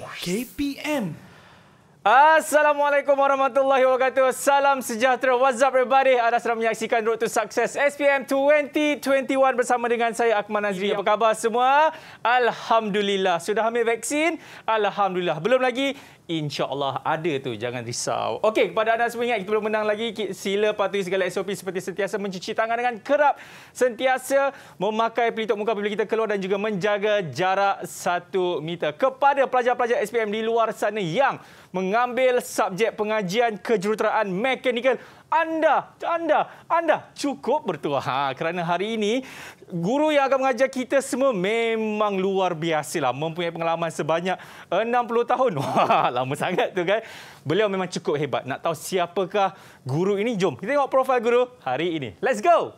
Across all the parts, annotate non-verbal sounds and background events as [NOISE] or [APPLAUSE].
KPM Assalamualaikum warahmatullahi wabarakatuh. Salam sejahtera. What's up everybody? Anda sedang menyaksikan Road to Success SPM 2021 bersama dengan saya Akmal Nazri. Apa khabar semua? Alhamdulillah. Sudah ambil vaksin? Alhamdulillah. Belum lagi? InsyaAllah ada tu. Jangan risau. Okey, kepada anda semua ingat kita belum menang lagi. Sila patuhi segala SOP seperti sentiasa mencuci tangan dengan kerap. Sentiasa memakai pelitup muka apabila kita keluar dan juga menjaga jarak satu meter. Kepada pelajar-pelajar SPM di luar sana yang mengambil subjek pengajian kejuruteraan mekanikal anda anda anda cukup bertuah ha, kerana hari ini guru yang akan mengajar kita semua memang luar biasa lah mempunyai pengalaman sebanyak 60 tahun [LAUGHS] wah lama sangat tu kan beliau memang cukup hebat nak tahu siapakah guru ini jom kita tengok profil guru hari ini let's go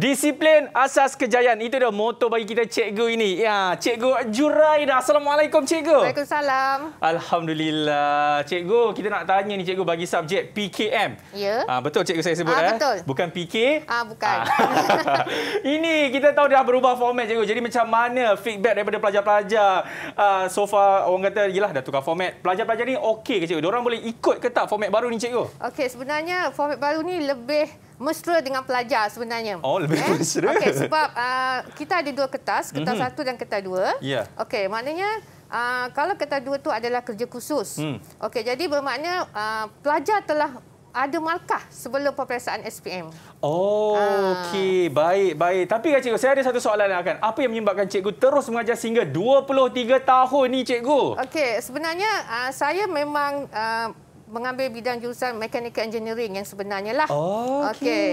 Disiplin asas kejayaan. Itu dah motto bagi kita cikgu ini. Ya, cikgu Juraida. Assalamualaikum cikgu. Waalaikumsalam. Alhamdulillah. Cikgu, kita nak tanya ni cikgu bagi subjek PKM. Ya. Ha, betul cikgu saya sebut ha, eh. Betul. Bukan PK. Ah, ha, bukan. Ha. [LAUGHS] ini kita tahu dah berubah format cikgu. Jadi macam mana feedback daripada pelajar-pelajar? Uh, so far orang kata jelah dah tukar format. Pelajar-pelajar ni okey ke cikgu? Diorang boleh ikut ke tak format baru ni cikgu? Okey, sebenarnya format baru ni lebih mesra dengan pelajar sebenarnya. Oh, lebih okay. Eh? mesra. Okey, sebab uh, kita ada dua kertas, kertas mm -hmm. satu dan kertas dua. Ya. Yeah. Okey, maknanya uh, kalau kertas dua itu adalah kerja khusus. Mm. Okey, jadi bermakna uh, pelajar telah ada markah sebelum peperiksaan SPM. Oh, Okay Baik, baik. Tapi kan cikgu, saya ada satu soalan nak lah, akan. Apa yang menyebabkan cikgu terus mengajar sehingga 23 tahun ni cikgu? Okey, sebenarnya uh, saya memang... Uh, mengambil bidang jurusan mechanical engineering yang sebenarnya lah. Okey. Okay.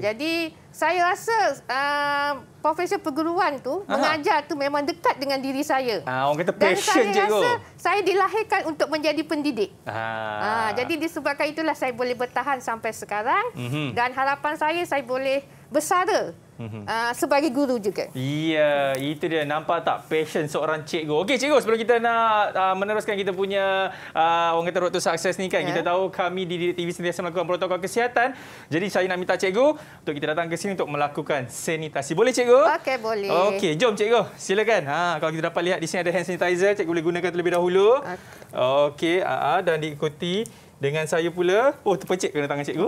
Jadi saya rasa uh, profesor perguruan tu Aha. mengajar tu memang dekat dengan diri saya. Ah, orang kata passion je tu. Saya dilahirkan untuk menjadi pendidik. Ah. Ah, jadi disebabkan itulah saya boleh bertahan sampai sekarang mm-hmm. dan harapan saya saya boleh bersara Uh, sebagai guru juga. Iya, itu dia. Nampak tak passion seorang cikgu. Okey, cikgu sebelum kita nak uh, meneruskan kita punya uh, orang kata road to success ni kan. Yeah. Kita tahu kami di TV sentiasa melakukan protokol kesihatan. Jadi saya nak minta cikgu untuk kita datang ke sini untuk melakukan sanitasi. Boleh cikgu? Okey, boleh. Okey, jom cikgu. Silakan. Ha, kalau kita dapat lihat di sini ada hand sanitizer. Cikgu boleh gunakan terlebih dahulu. Okey, okay, uh, uh, dan diikuti dengan saya pula. Oh, terpecik kena tangan cikgu.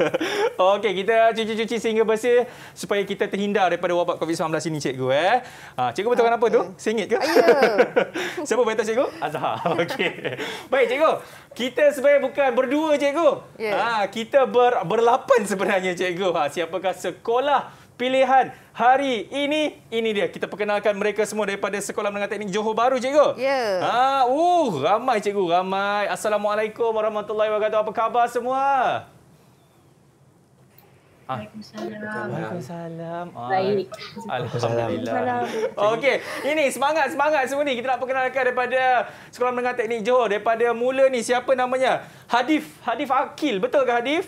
[LAUGHS] Okey, kita cuci-cuci sehingga bersih supaya kita terhindar daripada wabak COVID-19 ini, cikgu. Eh. Ha, cikgu bertukar okay. apa tu? Sengit ke? Ya. [LAUGHS] Siapa bertukar cikgu? Azhar. [LAUGHS] Okay. Baik, cikgu. Kita sebenarnya bukan berdua, cikgu. Ya. Ha, kita ber, berlapan sebenarnya, cikgu. Ha, siapakah sekolah pilihan hari ini. Ini dia. Kita perkenalkan mereka semua daripada Sekolah Menengah Teknik Johor Baru, cikgu. Ya. Ah, uh, ramai cikgu, ramai. Assalamualaikum warahmatullahi wabarakatuh. Apa khabar semua? Ah. Waalaikumsalam. Waalaikumsalam. Ah. Baik. Alhamdulillah. Okey, ini semangat semangat semua ni. Kita nak perkenalkan daripada Sekolah Menengah Teknik Johor daripada mula ni siapa namanya? Hadif, Hadif Akil. Betul ke Hadif?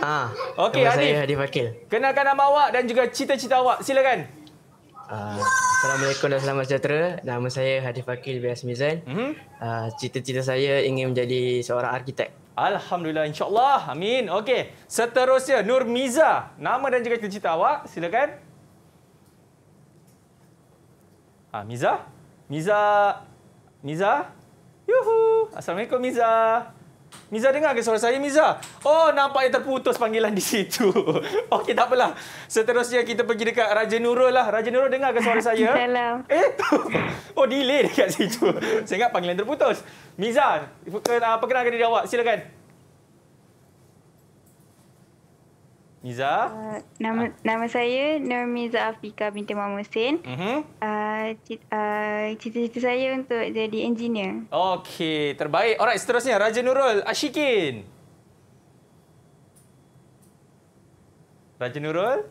Ah, ha. okay, nama saya Hadi Fakil. Kenalkan nama awak dan juga cita-cita awak. Silakan. Uh, Assalamualaikum dan selamat sejahtera. Nama saya Hadi Fakil bin Azmizan. Mm-hmm. Uh, ah, cita-cita saya ingin menjadi seorang arkitek. Alhamdulillah, insyaAllah. Amin. Okey, seterusnya Nur Miza. Nama dan juga cita-cita awak. Silakan. Ah, Miza? Miza? Miza? Yuhu! Assalamualaikum, Miza. Miza dengar ke suara saya Miza? Oh, nampaknya terputus panggilan di situ. [LAUGHS] Okey, tak apalah. Seterusnya kita pergi dekat Raja Nurul lah. Raja Nurul dengar ke suara saya? Hello. Eh? [LAUGHS] Oh, delay dekat situ. [LAUGHS] Saya ingat panggilan terputus. Miza, ah, perkenalkan diri awak. Silakan. Miza? Uh, nama, ah. nama saya Nur Miza Afika binti Mahmud Uh, Uh, uh, cita-cita saya untuk jadi engineer. Okey, terbaik. Alright, seterusnya Raja Nurul Ashikin. Raja Nurul?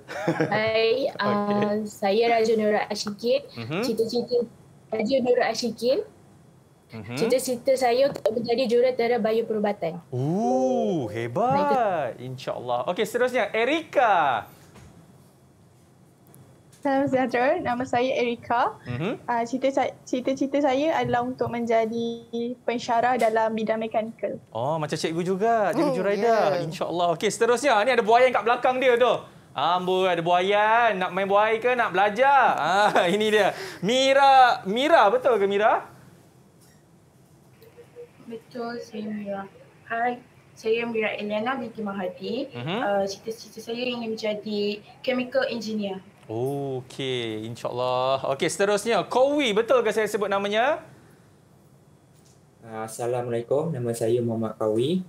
Hai, [LAUGHS] uh, okay. saya Raja Nurul Ashikin. Mm-hmm. Cita-cita Raja Nurul Ashikin. Mm-hmm. Cita-cita saya untuk menjadi jurutera bayu perubatan. Ooh, hebat. Insya-Allah. Okey, seterusnya Erika. Salam sejahtera. Nama saya Erika. Mm-hmm. Uh, ah, cita, cita-cita saya adalah untuk menjadi pensyarah dalam bidang mekanikal. Oh, macam cikgu juga. Cikgu mm, Juraida. Yeah. InsyaAllah. Okey, seterusnya. Ini ada buaya yang kat belakang dia tu. Ah, Amboi, ada buaya. Nak main buaya ke? Nak belajar? Ah, [LAUGHS] ini dia. Mira. Mira, betul ke Mira? Betul, saya Mira. Hai, saya Mira Eliana binti Mahathir. Uh-huh. Mhm. Uh, ah, cita-cita saya ingin menjadi chemical engineer. Okey, insyaAllah. Okey, seterusnya, Kowi, betul ke saya sebut namanya? Ah, Assalamualaikum, nama saya Muhammad Kowi.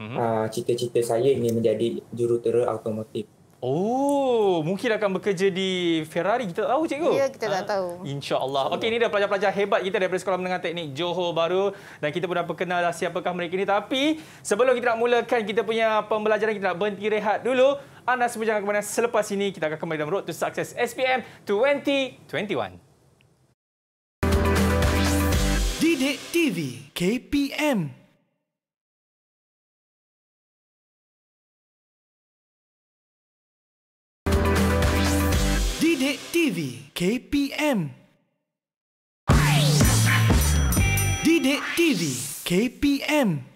Uh-huh. Cita-cita saya ingin menjadi jurutera automotif. Oh, mungkin akan bekerja di Ferrari. Kita tahu, cikgu. Ya, kita tak ah, tahu. InsyaAllah. Okey, ini dah pelajar-pelajar hebat kita daripada Sekolah Menengah Teknik Johor Baru. Dan kita pun dah perkenal dah siapakah mereka ini. Tapi sebelum kita nak mulakan kita punya pembelajaran, kita nak berhenti rehat dulu. Anda semua jangan ke mana. Selepas ini, kita akan kembali dalam Road to Success SPM 2021. Didik TV KPM Didik TV KPM Didik TV KPM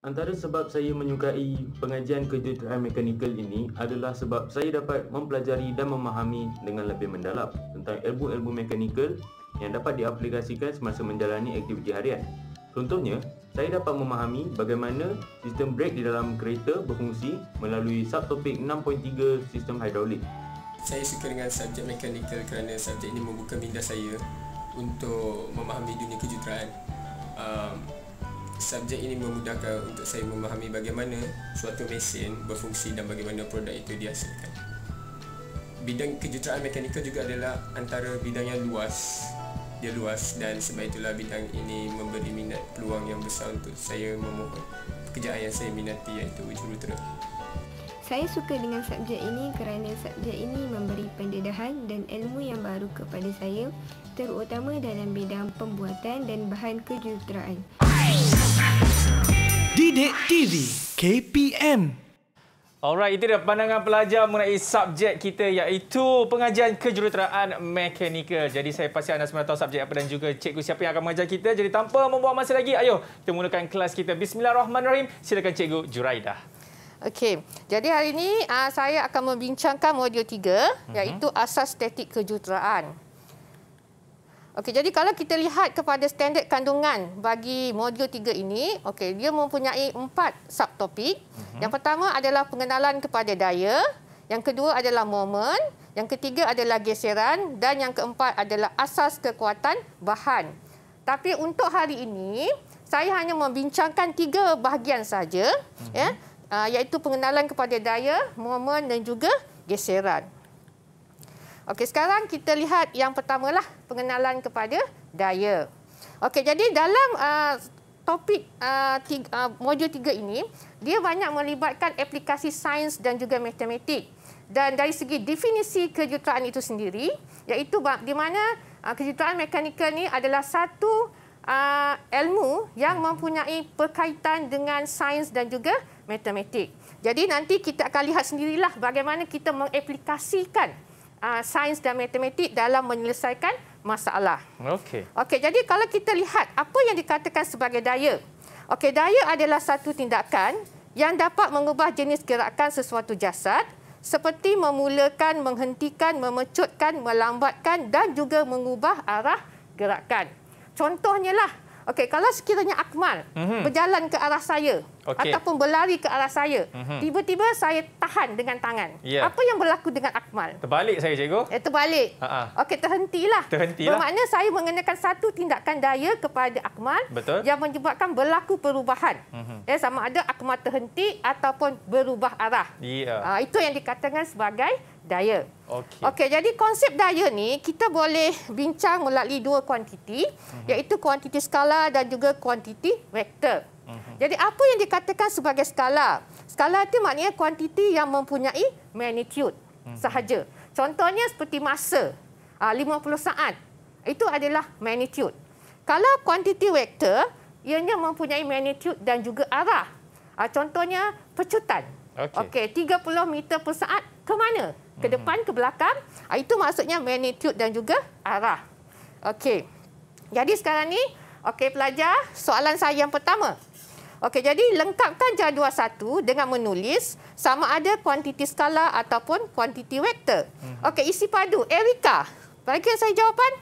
Antara sebab saya menyukai pengajian kejuruteraan mekanikal ini adalah sebab saya dapat mempelajari dan memahami dengan lebih mendalam tentang ilmu-ilmu mekanikal yang dapat diaplikasikan semasa menjalani aktiviti harian. Contohnya, saya dapat memahami bagaimana sistem brek di dalam kereta berfungsi melalui subtopik 6.3 sistem hidrolik. Saya suka dengan subjek mekanikal kerana subjek ini membuka minda saya untuk memahami dunia kejuruteraan. Um, subjek ini memudahkan untuk saya memahami bagaimana suatu mesin berfungsi dan bagaimana produk itu dihasilkan. Bidang kejuruteraan mekanikal juga adalah antara bidang yang luas. Dia luas dan sebab itulah bidang ini memberi minat peluang yang besar untuk saya memohon pekerjaan yang saya minati iaitu jurutera. Saya suka dengan subjek ini kerana subjek ini memberi pendedahan dan ilmu yang baru kepada saya terutama dalam bidang pembuatan dan bahan kejuruteraan. Didik TV KPM. Alright, itu dah pandangan pelajar mengenai subjek kita iaitu pengajian kejuruteraan mekanikal. Jadi saya pasti anda semua tahu subjek apa dan juga cikgu siapa yang akan mengajar kita. Jadi tanpa membuang masa lagi, ayo kita mulakan kelas kita. Bismillahirrahmanirrahim. Silakan cikgu Juraidah. Okey. Jadi hari ini ah, saya akan membincangkan modul tiga, uh iaitu asas statik kejuruteraan. Okey, jadi kalau kita lihat kepada standard kandungan bagi modul 3 ini, okey, dia mempunyai empat subtopik. Uh-huh. Yang pertama adalah pengenalan kepada daya, yang kedua adalah momen, yang ketiga adalah geseran dan yang keempat adalah asas kekuatan bahan. Tapi untuk hari ini, saya hanya membincangkan tiga bahagian saja, uh-huh. ya, mhm. ah, iaitu pengenalan kepada daya, momen dan juga geseran. Okey, sekarang kita lihat yang pertama lah pengenalan kepada daya. Okey, jadi dalam uh, topik uh, tiga, uh, modul 3 ini, dia banyak melibatkan aplikasi sains dan juga matematik. Dan dari segi definisi kejuruteraan itu sendiri, iaitu di mana uh, kejuruteraan mekanikal ini adalah satu uh, ilmu yang mempunyai perkaitan dengan sains dan juga matematik. Jadi nanti kita akan lihat sendirilah bagaimana kita mengaplikasikan uh, sains dan matematik dalam menyelesaikan masalah. Okey. Okey, jadi kalau kita lihat apa yang dikatakan sebagai daya. Okey, daya adalah satu tindakan yang dapat mengubah jenis gerakan sesuatu jasad seperti memulakan, menghentikan, memecutkan, melambatkan dan juga mengubah arah gerakan. Contohnya lah, okey kalau sekiranya Akmal mm-hmm. berjalan ke arah saya, okay. ataupun berlari ke arah saya. Mhm. Tiba-tiba mm-hmm. saya tahan dengan tangan. Yeah. Apa yang berlaku dengan Akmal? Terbalik saya, cikgu. Eh, terbalik. Uh-huh. Okey, terhentilah. Terhentilah. Bermakna saya mengenakan satu tindakan daya kepada Akmal Betul. yang menyebabkan berlaku perubahan. Mm-hmm. Eh, sama ada Akmal terhenti ataupun berubah arah. Yeah. Ya. Uh, itu yang dikatakan sebagai daya. Okey. Okey, jadi konsep daya ni kita boleh bincang melalui dua kuantiti mm-hmm. iaitu kuantiti skala dan juga kuantiti vektor. Mhm. Jadi apa yang dikatakan sebagai skala? Skala itu maknanya kuantiti yang mempunyai magnitude mhm. sahaja. Contohnya seperti masa, 50 ah, saat. Itu adalah magnitude. Kalau kuantiti vektor, ianya mempunyai magnitude dan juga arah. Ah, contohnya pecutan. Okey, okay, 30 meter per saat ke mana? Ke mhm. depan, ke belakang? Ah, itu maksudnya magnitude dan juga arah. Okey. Jadi sekarang ni, okey pelajar, soalan saya yang pertama. Okey, jadi lengkapkan jadual satu dengan menulis sama ada kuantiti skala ataupun kuantiti vektor. Mhm. Okey, isi padu. Erika, bagikan saya jawapan.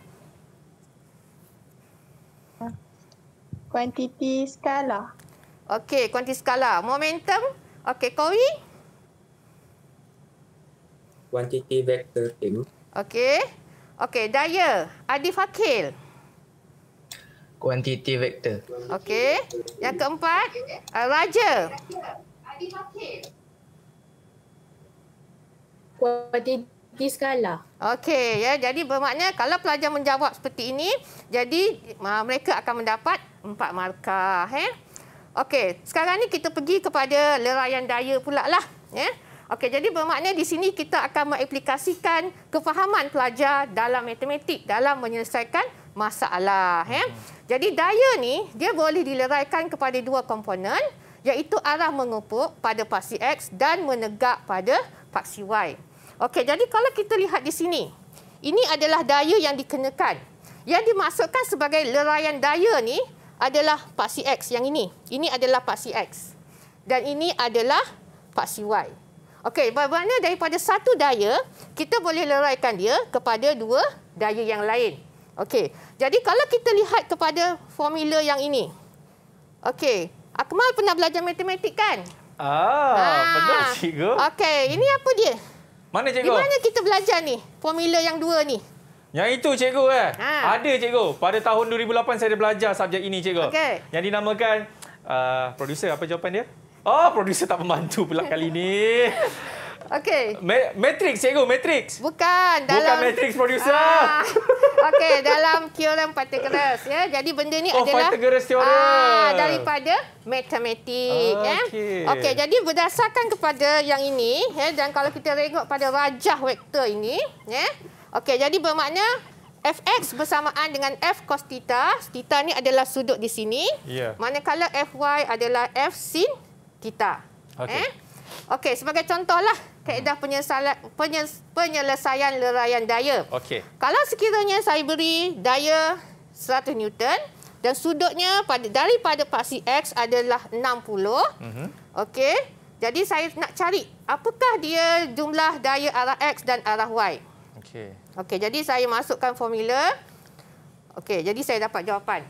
Kuantiti skala. Okey, kuantiti skala. Momentum. Okey, Kowi. Kuantiti vektor. Okey. Okey, Daya. Adif Akhil. Okey. Kuantiti vektor. Okey. Yang keempat, uh, Raja. Kuantiti skala. Okey, ya. Jadi bermakna kalau pelajar menjawab seperti ini, jadi uh, mereka akan mendapat empat markah, eh. Okey, sekarang ni kita pergi kepada leraian daya pula lah. Yeah. Okey, jadi bermakna di sini kita akan mengaplikasikan kefahaman pelajar dalam matematik dalam menyelesaikan masalah. Uh eh? -huh. Jadi daya ni dia boleh dileraikan kepada dua komponen iaitu arah mengupuk pada paksi X dan menegak pada paksi Y. Okey, jadi kalau kita lihat di sini, ini adalah daya yang dikenakan. Yang dimaksudkan sebagai leraian daya ni adalah paksi X yang ini. Ini adalah paksi X. Dan ini adalah paksi Y. Okey, bermakna daripada satu daya, kita boleh leraikan dia kepada dua daya yang lain. Okey. Jadi kalau kita lihat kepada formula yang ini. Okey. Akmal pernah belajar matematik kan? Ah, ah. benar cikgu. Okey, ini apa dia? Mana cikgu? Di mana kita belajar ni? Formula yang dua ni. Yang itu cikgu eh. Ha. Ada cikgu. Pada tahun 2008 saya ada belajar subjek ini cikgu. Okay. Yang dinamakan uh, producer apa jawapan dia? Oh, producer tak membantu pula kali ini. [LAUGHS] Okey. Matrix, cikgu, Matrix. Bukan. Dalam... Bukan Matrix producer. Ah. Okey, dalam teorem Pythagoras. Ya. Jadi benda ni oh, adalah... Pythagoras teorem. Ah, daripada matematik. Ya. Okey. Ya. Okey, jadi berdasarkan kepada yang ini, ya, dan kalau kita tengok pada rajah vektor ini, ya. Okey, jadi bermakna fx bersamaan dengan f cos theta. Theta ni adalah sudut di sini. Yeah. Manakala fy adalah f sin theta. Okey. Eh? Okey, sebagai contohlah kaedah penyelesaian penye, leraian daya. Okey. Kalau sekiranya saya beri daya 100 Newton dan sudutnya pada daripada paksi X adalah 60. Mhm. Mm Okey. Jadi saya nak cari apakah dia jumlah daya arah X dan arah Y. Okey. Okey, jadi saya masukkan formula. Okey, jadi saya dapat jawapan.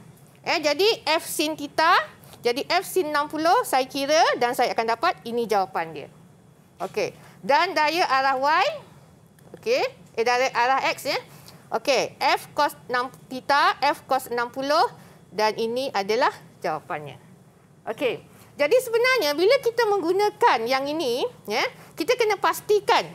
Eh, jadi F sin kita. jadi F sin 60 saya kira dan saya akan dapat ini jawapan dia. Okey. Dan daya arah Y. Okey. Eh, daya arah X ya. Okey. F cos 6 theta. F cos 60. Dan ini adalah jawapannya. Okey. Jadi sebenarnya bila kita menggunakan yang ini. ya Kita kena pastikan.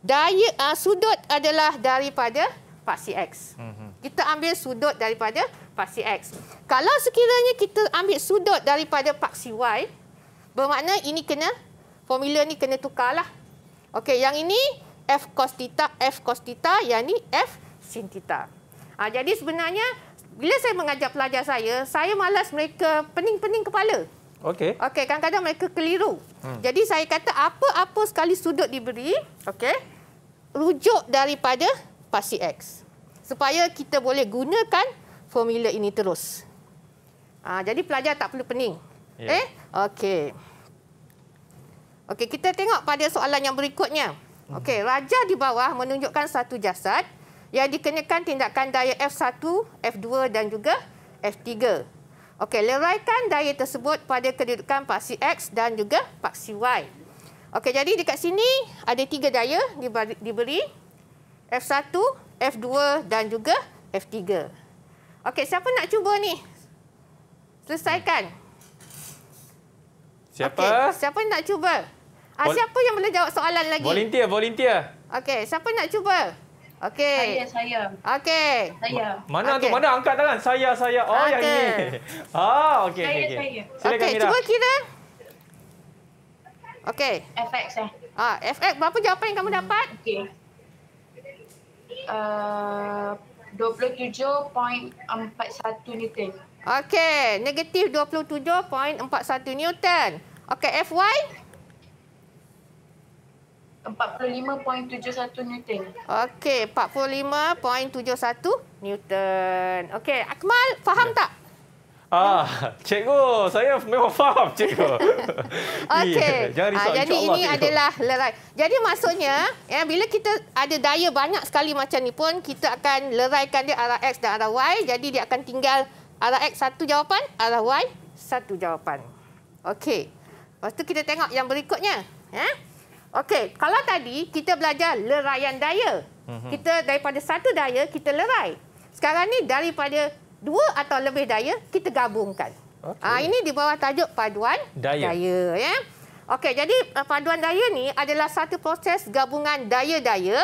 Daya uh, sudut adalah daripada paksi X. Mhm. Kita ambil sudut daripada paksi X. Kalau sekiranya kita ambil sudut daripada paksi Y. Bermakna ini kena. Formula ni kena tukarlah. Okey, yang ini F cos theta, F cos theta, yang ini F sin theta. Ha, jadi sebenarnya bila saya mengajar pelajar saya, saya malas mereka pening-pening kepala. Okey. Okey, kadang-kadang mereka keliru. Hmm. Jadi saya kata apa-apa sekali sudut diberi, okey. Rujuk daripada pasti x. Supaya kita boleh gunakan formula ini terus. Ha, jadi pelajar tak perlu pening. Yeah. Eh? Okey. Okey, kita tengok pada soalan yang berikutnya. Hmm. Okey, raja di bawah menunjukkan satu jasad yang dikenakan tindakan daya F1, F2 dan juga F3. Okey, leraikan daya tersebut pada kedudukan paksi X dan juga paksi Y. Okey, jadi dekat sini ada tiga daya diberi F1, F2 dan juga F3. Okey, siapa nak cuba ni? Selesaikan. Siapa? Okay, siapa nak cuba? Ah, siapa yang boleh jawab soalan lagi? Volunteer, volunteer. Okey, siapa nak cuba? Okey. Saya, saya. Okey. Saya. Mana okay. tu? Mana angkat tangan? Saya, saya. Oh, okay. yang ini. Oh, [LAUGHS] okey. Saya, okay. saya. Okey, cuba kira. Okey. FX eh. Ah, FX. Berapa jawapan yang kamu hmm. dapat? Okey. Uh, 27.41 Newton. Okey, negatif 27.41 Newton. Okey, FY? 45.71 Newton. Okey, 45.71 Newton. Okey, Akmal, faham ya. tak? Ah, cikgu, saya memang faham, cikgu. [LAUGHS] Okey. [LAUGHS] Ah, jadi ini cikgu. adalah lerai. Jadi maksudnya, ya bila kita ada daya banyak sekali macam ni pun, kita akan leraikan dia arah x dan arah y. Jadi dia akan tinggal arah x satu jawapan, arah y satu jawapan. Okey. Lepas kita tengok yang berikutnya, ya. Okey, kalau tadi kita belajar leraian daya. Mhm. Kita daripada satu daya, kita lerai. Sekarang ni daripada dua atau lebih daya, kita gabungkan. Okay. Ha, ah, ini di bawah tajuk paduan daya. daya ya. Okey, jadi ah, paduan daya ni adalah satu proses gabungan daya-daya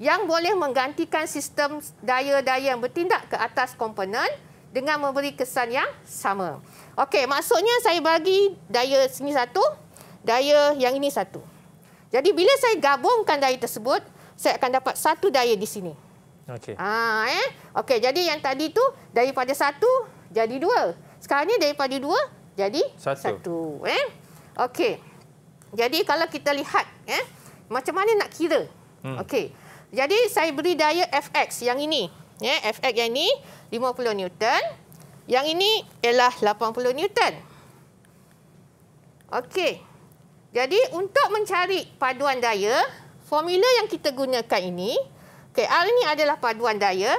yang boleh menggantikan sistem daya-daya yang bertindak ke atas komponen dengan memberi kesan yang sama. Okey, maksudnya saya bagi daya sini satu, daya yang ini satu. Jadi bila saya gabungkan daya tersebut, saya akan dapat satu daya di sini. Okey. Ah eh. Okey, jadi yang tadi tu daripada satu jadi dua. Sekarang ni daripada dua jadi satu, satu eh. Okey. Jadi kalau kita lihat eh macam mana nak kira? Hmm. Okey. Jadi saya beri daya FX yang ini. Ya, eh, FX yang ini 50 Newton. Yang ini ialah 80 Newton. Okey. Jadi untuk mencari paduan daya, formula yang kita gunakan ini, okay, R ini adalah paduan daya,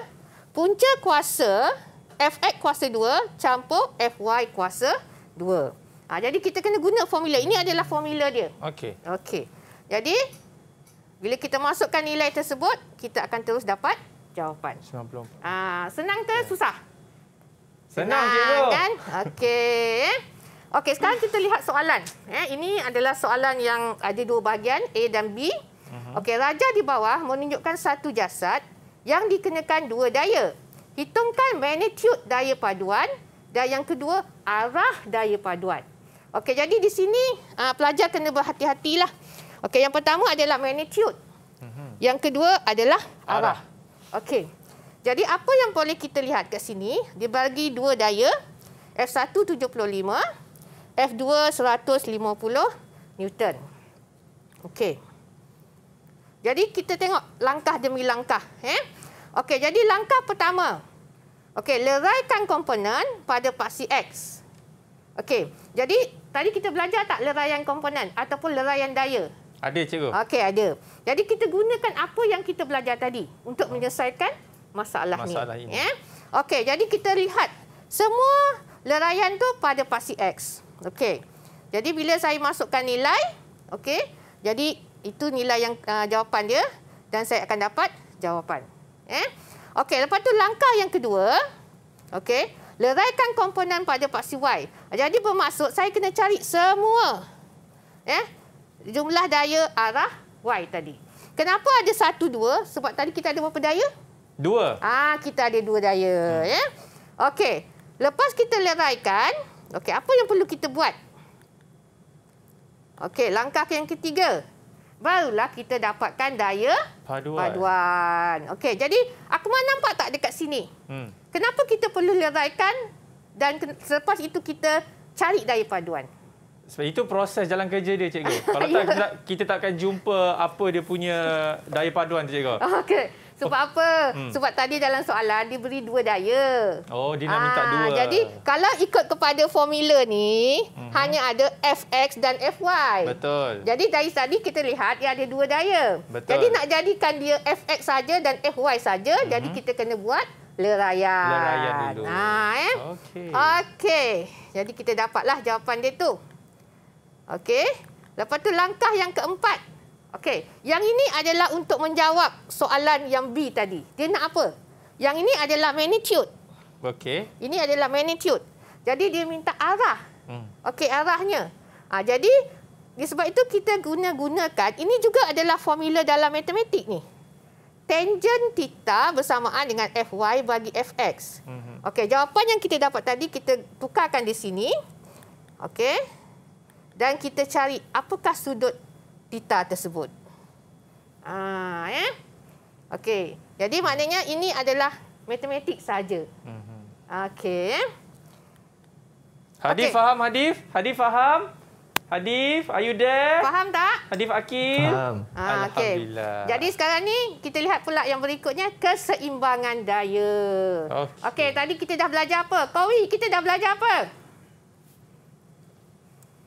punca kuasa Fx kuasa 2 campur Fy kuasa 2. Ha, jadi kita kena guna formula. Ini adalah formula dia. Okey. Okey. Jadi bila kita masukkan nilai tersebut, kita akan terus dapat jawapan. 94. Ah, ha, senang ke ya. susah? Senang, senang cikgu. Kan? Okey. Okey, sekarang kita lihat soalan. Eh, ini adalah soalan yang ada dua bahagian, A dan B. Mhm. Okey, raja di bawah menunjukkan satu jasad yang dikenakan dua daya. Hitungkan magnitude daya paduan dan yang kedua arah daya paduan. Okey, jadi di sini uh, pelajar kena berhati-hatilah. Okey, yang pertama adalah magnitude. Mhm. Yang kedua adalah arah. arah. Okey. Jadi apa yang boleh kita lihat kat sini, dia bagi dua daya F1 75 F2 150 Newton. Okey. Jadi kita tengok langkah demi langkah. Eh? Okey, jadi langkah pertama. Okey, leraikan komponen pada paksi X. Okey, jadi tadi kita belajar tak leraian komponen ataupun leraian daya? Ada cikgu. Okey, ada. Jadi kita gunakan apa yang kita belajar tadi untuk menyelesaikan masalah, masalah ni. Masalah ini. Yeah? Okey, jadi kita lihat semua leraian tu pada paksi X. Okey. Jadi bila saya masukkan nilai, okey. Jadi itu nilai yang uh, jawapan dia dan saya akan dapat jawapan. Eh. Okey, lepas tu langkah yang kedua, okey. Leraikan komponen pada paksi Y. Jadi bermaksud saya kena cari semua eh jumlah daya arah Y tadi. Kenapa ada satu dua? Sebab tadi kita ada berapa daya? Dua. Ah, kita ada dua daya, hmm. ya. Okey. Lepas kita leraikan, Okey, apa yang perlu kita buat? Okey, langkah yang ketiga. Barulah kita dapatkan daya paduan. paduan. Okey, jadi aku mana nampak tak dekat sini? Hmm. Kenapa kita perlu leraikan dan selepas itu kita cari daya paduan? Sebab itu proses jalan kerja dia, Cikgu. Kalau [LAUGHS] ya. tak, kita takkan jumpa apa dia punya daya paduan, Cikgu. Okey. Sebab apa? Hmm. Sebab tadi dalam soalan diberi dua daya. Oh, Dina ha, minta ah, dua. Jadi, kalau ikut kepada formula ni, hmm. hanya ada FX dan FY. Betul. Jadi, dari tadi kita lihat dia ada dua daya. Betul. Jadi, nak jadikan dia FX saja dan FY saja, hmm. jadi kita kena buat lerayan. Lerayan dulu. Nah, eh. Okey. Okey. Jadi, kita dapatlah jawapan dia tu. Okey. Lepas tu langkah yang keempat. Okey, yang ini adalah untuk menjawab soalan yang B tadi. Dia nak apa? Yang ini adalah magnitude. Okey. Ini adalah magnitude. Jadi dia minta arah. Hmm. Okey, arahnya. Ha, jadi disebab itu kita guna gunakan. Ini juga adalah formula dalam matematik ni. Tangen tita bersamaan dengan fy bagi fx. Hmm. Okey, jawapan yang kita dapat tadi kita tukarkan di sini. Okey. Dan kita cari apakah sudut tita tersebut. Ah, ya. Okey. Jadi maknanya ini adalah matematik saja. Mhm. Okey. Ya. Hadif okay. faham Hadif? Hadif faham? Hadif, are you there? Faham tak? Hadif Akil. Faham. Ah, Alhamdulillah. Okay. Jadi sekarang ni kita lihat pula yang berikutnya keseimbangan daya. Okey, okay, tadi kita dah belajar apa? Kowi, kita dah belajar apa?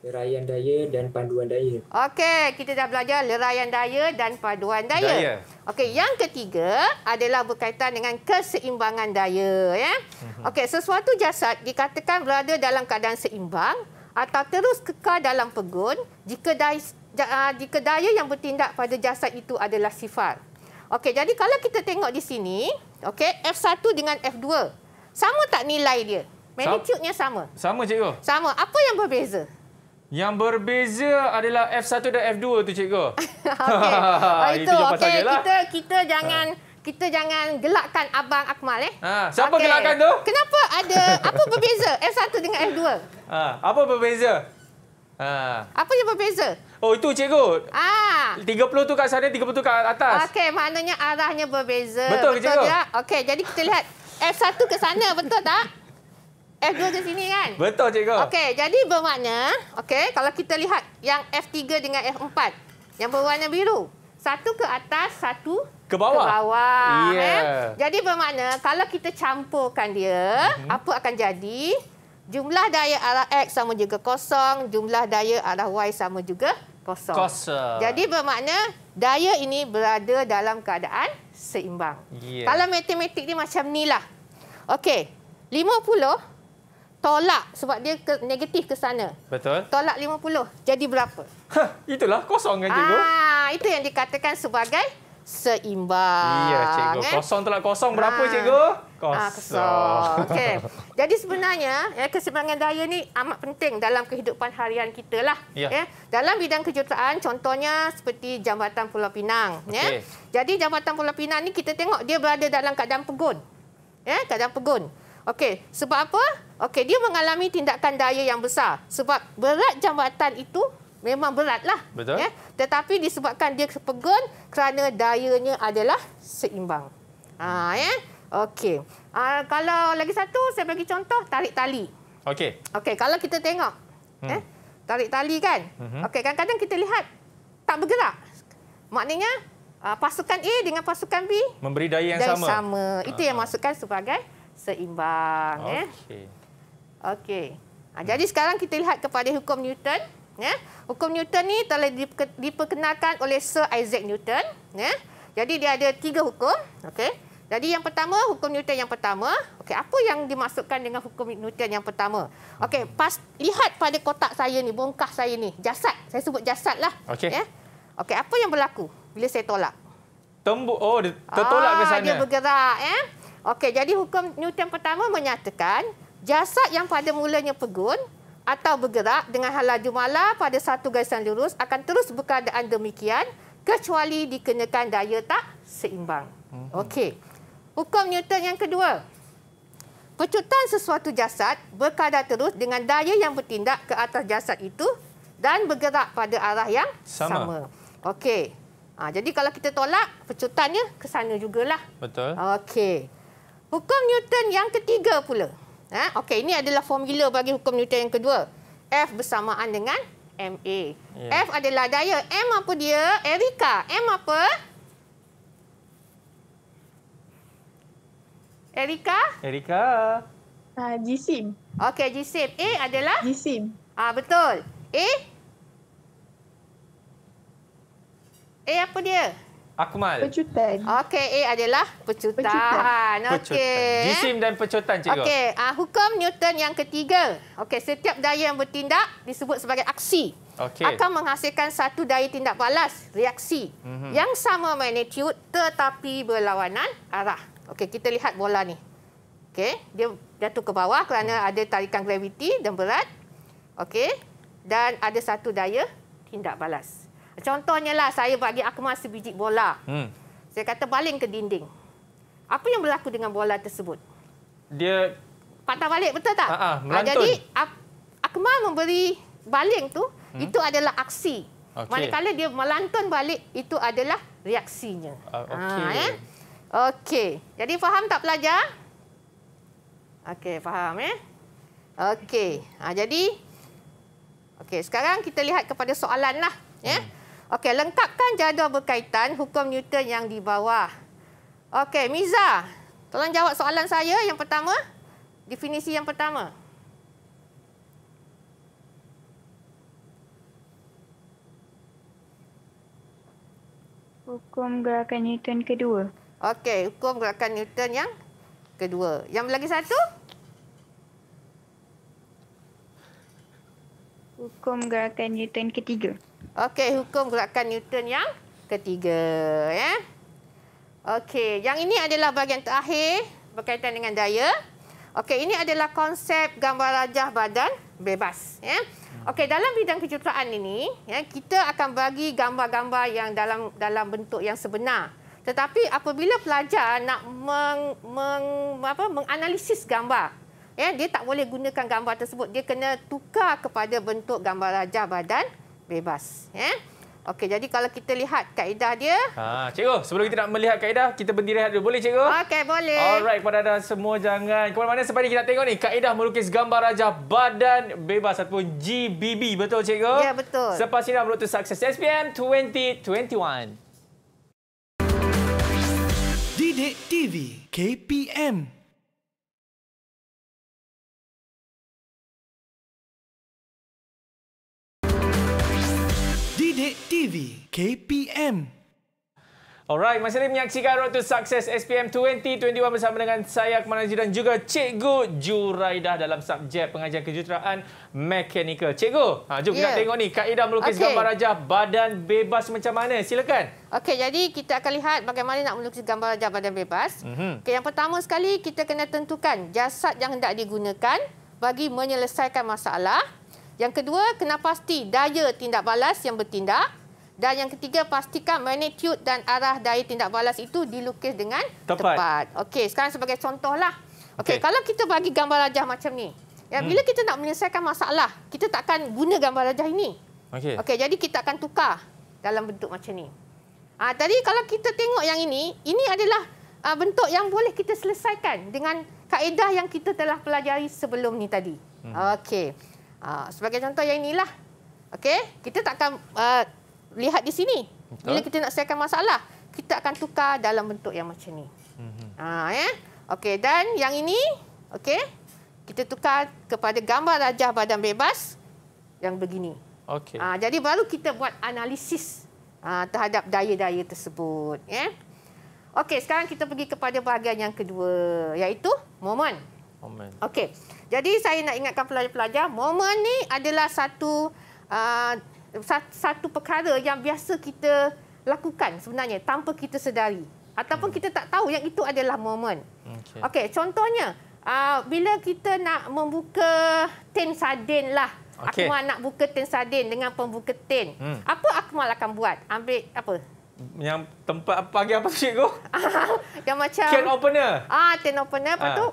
leraian daya dan panduan daya. Okey, kita dah belajar leraian daya dan panduan daya. daya. Okey, yang ketiga adalah berkaitan dengan keseimbangan daya. Ya? Mhm. Okey, sesuatu jasad dikatakan berada dalam keadaan seimbang atau terus kekal dalam pegun jika daya, ah, jika daya yang bertindak pada jasad itu adalah sifar. Okey, jadi kalau kita tengok di sini, okey, F1 dengan F2, sama tak nilai dia? Magnitude-nya sama. Sama, cikgu. Sama. Apa yang berbeza? Yang berbeza adalah F1 dan F2 tu cikgu. [LAUGHS] Okay, [LAUGHS] oh, itu okey lah. kita kita jangan ha. kita jangan gelakkan abang Akmal eh. Ha. Siapa okay. gelakkan tu? Kenapa ada [LAUGHS] apa berbeza F1 dengan F2? Ha. apa berbeza? Ha. Apa yang berbeza? Oh itu cikgu. Ah. Ha. 30 tu kat sana 30 tu kat atas. Okey, maknanya arahnya berbeza. Betul, betul cikgu. Okey, jadi kita lihat F1 ke sana betul tak? F2 eh, ke sini kan? Betul cikgu. Okey, jadi bermakna, okey, kalau kita lihat yang F3 dengan F4 yang berwarna biru. Satu ke atas, satu ke bawah. Ke bawah yeah. eh? Jadi bermakna kalau kita campurkan dia, mm -hmm. apa akan jadi? Jumlah daya arah X sama juga kosong, jumlah daya arah Y sama juga kosong. kosong. Jadi bermakna daya ini berada dalam keadaan seimbang. Yeah. Kalau matematik ni macam nilah. Okey. 50 tolak sebab dia ke, negatif ke sana. Betul. Tolak 50. Jadi berapa? Ha, itulah kosong kan cikgu. Ah, itu yang dikatakan sebagai seimbang. iya cikgu. Eh? Kosong tolak kosong berapa ha. cikgu? Ah, kosong. Ha, [LAUGHS] Okey. Jadi sebenarnya ya keseimbangan daya ni amat penting dalam kehidupan harian kita lah. Ya. ya. Dalam bidang kejutaan contohnya seperti Jambatan Pulau Pinang, okay. ya. Jadi Jambatan Pulau Pinang ni kita tengok dia berada dalam keadaan pegun. Ya, keadaan pegun. Okey, sebab apa? Okey, dia mengalami tindakan daya yang besar. Sebab berat jambatan itu memang beratlah. Betul. Ya? Tetapi disebabkan dia pegun kerana dayanya adalah seimbang. Ha, ya? Okey. Ha, kalau lagi satu, saya bagi contoh tarik tali. Okey. Okey, kalau kita tengok. Hmm. Eh, tarik tali kan? Hmm. Okey, kadang-kadang kita lihat tak bergerak. Maknanya ah, pasukan A dengan pasukan B memberi daya yang daya sama. sama. Itu uh yang masukkan sebagai seimbang. Okey. Eh? Okey. Hmm. Jadi sekarang kita lihat kepada hukum Newton. ya. Hukum Newton ni telah diperkenalkan oleh Sir Isaac Newton. ya. Jadi dia ada tiga hukum. Okey. Jadi yang pertama hukum Newton yang pertama. Okey. Apa yang dimasukkan dengan hukum Newton yang pertama? Okey. Pas lihat pada kotak saya ni, bongkah saya ni, jasad. Saya sebut jasad lah. Okey. Eh? Okey. Apa yang berlaku bila saya tolak? Tembu oh, tertolak ah, ke sana. Dia bergerak. ya. Okey, jadi hukum Newton pertama menyatakan jasad yang pada mulanya pegun atau bergerak dengan hal laju mala pada satu garisan lurus akan terus berkeadaan demikian kecuali dikenakan daya tak seimbang. Mhm. Okey. Hukum Newton yang kedua. Pecutan sesuatu jasad berkadar terus dengan daya yang bertindak ke atas jasad itu dan bergerak pada arah yang sama. sama. Okey. Ha, jadi kalau kita tolak, pecutannya ke sana jugalah. Betul. Okey. Hukum Newton yang ketiga pula. Ha? Okey, ini adalah formula bagi hukum Newton yang kedua. F bersamaan dengan MA. Ya. F adalah daya. M apa dia? Erika. M apa? Erika? Erika. Uh, ah, Okay, Okey, jisim. A adalah? Jisim. Ah uh, Betul. A? A apa dia? Akmal. Pecutan. Okey, A adalah pecutan. Pecutan. Okay. Jisim dan pecutan, cikgu. Okey, uh, hukum Newton yang ketiga. Okey, setiap daya yang bertindak disebut sebagai aksi. Okay. Akan menghasilkan satu daya tindak balas, reaksi. Mm -hmm. Yang sama magnitude tetapi berlawanan arah. Okey, kita lihat bola ni. Okey, dia jatuh ke bawah kerana hmm. ada tarikan graviti dan berat. Okey, dan ada satu daya tindak balas. Contohnya lah saya bagi Akmal sebiji bola. Hmm. Saya kata baling ke dinding. Apa yang berlaku dengan bola tersebut? Dia patah balik betul tak? Ha, jadi Akmal memberi baling tu hmm. itu adalah aksi. Okay. Manakala dia melantun balik itu adalah reaksinya. Uh, Okey. Ha, eh? Okey. Jadi faham tak pelajar? Okey, faham eh? Okey. Ha, jadi Okey, sekarang kita lihat kepada soalanlah, ya. Hmm. Okey, lengkapkan jadual berkaitan hukum Newton yang di bawah. Okey, Miza, tolong jawab soalan saya yang pertama. Definisi yang pertama. Hukum gerakan Newton kedua. Okey, hukum gerakan Newton yang kedua. Yang lagi satu? Hukum gerakan Newton ketiga. Okey, hukum gerakan Newton yang ketiga. ya. Okey, yang ini adalah bahagian terakhir berkaitan dengan daya. Okey, ini adalah konsep gambar rajah badan bebas. Ya. Okey, dalam bidang kejuruteraan ini, ya, kita akan bagi gambar-gambar yang dalam dalam bentuk yang sebenar. Tetapi apabila pelajar nak meng, meng, apa, menganalisis gambar, ya, dia tak boleh gunakan gambar tersebut. Dia kena tukar kepada bentuk gambar rajah badan bebas. Eh? Okey, jadi kalau kita lihat kaedah dia. Ha, cikgu, sebelum kita nak melihat kaedah, kita berdiri rehat dulu. Boleh, cikgu? Okey, boleh. Alright, kepada anda semua jangan. Kepada mana sebab kita tengok ni, kaedah melukis gambar raja badan bebas ataupun GBB. Betul, cikgu? Ya, betul. Selepas ini, Amrutu Sukses SPM 2021. Didik TV KPM Update TV KPM. Alright, masih lagi menyaksikan Road to Success SPM 2021 bersama dengan saya Akmal Najib dan juga Cikgu Juraidah dalam subjek pengajian kejuruteraan mekanikal. Cikgu, ha, jom yeah. kita ya. tengok ni kaedah melukis okay. gambar rajah badan bebas macam mana? Silakan. Okey, jadi kita akan lihat bagaimana nak melukis gambar rajah badan bebas. Mm -hmm. okay, yang pertama sekali, kita kena tentukan jasad yang hendak digunakan bagi menyelesaikan masalah. Yang kedua, kena pasti daya tindak balas yang bertindak. Dan yang ketiga, pastikan magnitude dan arah daya tindak balas itu dilukis dengan tepat. tepat. Okey, sekarang sebagai contohlah. Okey, okay. kalau kita bagi gambar rajah macam ni. Ya, hmm. bila kita nak menyelesaikan masalah, kita takkan guna gambar rajah ini. Okey. Okey, jadi kita akan tukar dalam bentuk macam ni. Ah, tadi kalau kita tengok yang ini, ini adalah uh, bentuk yang boleh kita selesaikan dengan kaedah yang kita telah pelajari sebelum ni tadi. Hmm. Okey. Ha, sebagai contoh yang inilah. Okey, kita tak akan uh, lihat di sini. Betul. Bila kita nak selesaikan masalah, kita akan tukar dalam bentuk yang macam ni. Mhm. Ha, eh? Okey, dan yang ini, okey. Kita tukar kepada gambar rajah badan bebas yang begini. Okey. Ha, jadi baru kita buat analisis ha, terhadap daya-daya tersebut, ya. Eh? Okey, sekarang kita pergi kepada bahagian yang kedua, iaitu moment. Moment. Okey. Jadi saya nak ingatkan pelajar-pelajar, momen ni adalah satu uh, satu perkara yang biasa kita lakukan sebenarnya tanpa kita sedari ataupun hmm. kita tak tahu yang itu adalah momen. Okey, okay, contohnya uh, bila kita nak membuka tin sardin lah. Okay. Akmal nak buka tin sardin dengan pembuka tin. Hmm. Apa Akmal akan buat? Ambil apa? Yang tempat apa lagi apa cikgu? [LAUGHS] yang macam can opener. Ah, tin opener apa ah. tu?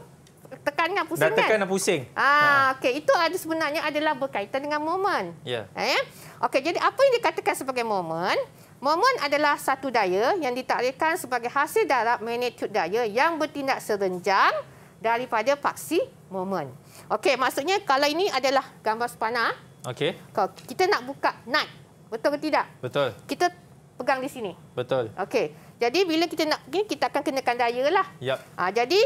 tekan dan pusing dah kan? tekan dan pusing. Ah, ha. okey itu ada sebenarnya adalah berkaitan dengan moment. Ya. Yeah. Eh? Okey, jadi apa yang dikatakan sebagai moment? Moment adalah satu daya yang ditakdirkan sebagai hasil darab magnitude daya yang bertindak serenjam daripada paksi moment. Okey, maksudnya kalau ini adalah gambar sepanah. Okey. Kalau kita nak buka nut, betul ke tidak? Betul. Kita pegang di sini. Betul. Okey. Jadi bila kita nak kita akan kenakan daya lah. Yep. Ha, ah, jadi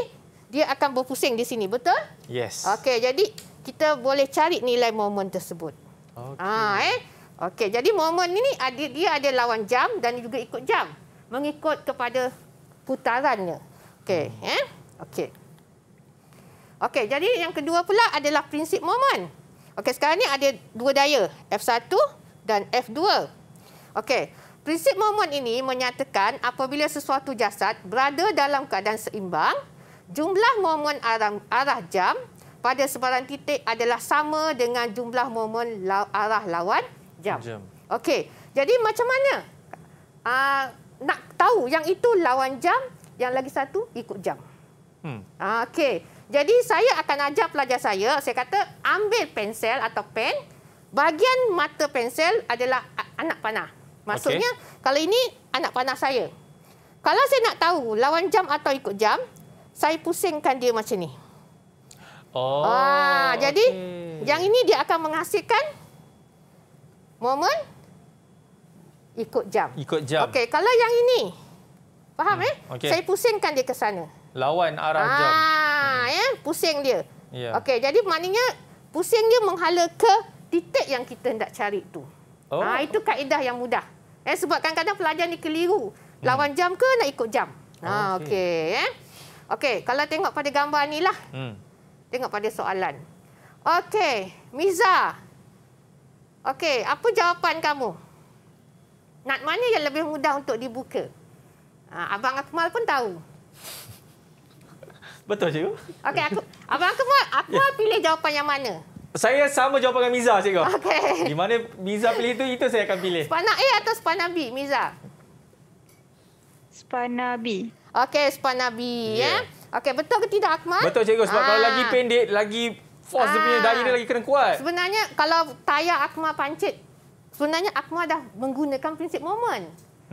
dia akan berpusing di sini. Betul? Yes. Okey, jadi kita boleh cari nilai momen tersebut. Okey. Ha, eh? Okey, jadi momen ini dia ada lawan jam dan juga ikut jam. Mengikut kepada putarannya. Okey. Hmm. Eh? Okay. Okay, jadi yang kedua pula adalah prinsip momen. Okey, sekarang ini ada dua daya. F1 dan F2. Okey. Prinsip momen ini menyatakan apabila sesuatu jasad berada dalam keadaan seimbang, jumlah momen arah, arah jam pada sebarang titik adalah sama dengan jumlah momen la, arah lawan jam. jam. Okey, jadi macam mana uh, nak tahu yang itu lawan jam, yang lagi satu ikut jam. Hmm. Ah, okey, jadi saya akan ajar pelajar saya, saya kata ambil pensel atau pen, bagian mata pensel adalah anak panah. Maksudnya, okay. kalau ini anak panah saya. Kalau saya nak tahu lawan jam atau ikut jam, saya pusingkan dia macam ni. Oh. Ah, jadi okay. yang ini dia akan menghasilkan momen ikut jam. Ikut jam. Okey, kalau yang ini. Faham hmm. eh? Okay. Saya pusingkan dia ke sana. Lawan arah ah, jam. Ah, ya, pusing dia. Yeah. Okey, jadi maknanya pusing dia menghala ke titik yang kita hendak cari tu. Oh. Ah, itu kaedah yang mudah. Eh sebab kadang-kadang pelajar ni keliru. Hmm. Lawan jam ke nak ikut jam? ah, okey okay, eh? Okey, kalau tengok pada gambar ni lah. Hmm. Tengok pada soalan. Okey, Miza. Okey, apa jawapan kamu? Nak mana yang lebih mudah untuk dibuka? Ha, Abang Akmal pun tahu. [LAUGHS] Betul cikgu. Okey, aku Abang Akmal, [LAUGHS] ya. aku yeah. pilih jawapan yang mana? Saya sama jawapan dengan Miza cikgu. Okey. [LAUGHS] Di mana Miza pilih itu itu saya akan pilih. Spana A atau spana B, Miza? Spana B. Okey, Sepan Nabi. Yeah. Eh? Ya. Okey, betul ke tidak, Akmal? Betul, Cikgu. Sebab Aa. Ah. kalau lagi pendek, lagi force Aa. dia punya ah. daya dia lagi kena kuat. Sebenarnya, kalau tayar Akmal pancit, sebenarnya Akmal dah menggunakan prinsip moment.